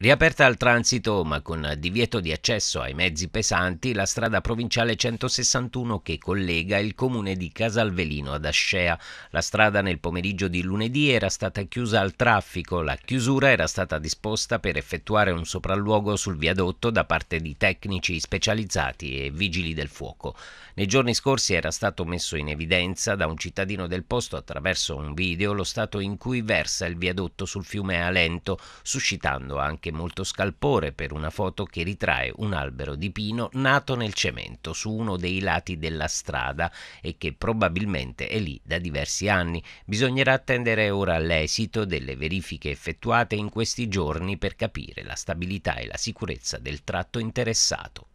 Riaperta al transito ma con divieto di accesso ai mezzi pesanti la strada provinciale 161 che collega il comune di Casalvelino ad Ascea. La strada nel pomeriggio di lunedì era stata chiusa al traffico, la chiusura era stata disposta per effettuare un sopralluogo sul viadotto da parte di tecnici specializzati e vigili del fuoco. Nei giorni scorsi era stato messo in evidenza da un cittadino del posto attraverso un video lo stato in cui versa il viadotto sul fiume Alento, suscitando anche anche molto scalpore per una foto che ritrae un albero di pino nato nel cemento su uno dei lati della strada e che probabilmente è lì da diversi anni. Bisognerà attendere ora l'esito delle verifiche effettuate in questi giorni per capire la stabilità e la sicurezza del tratto interessato.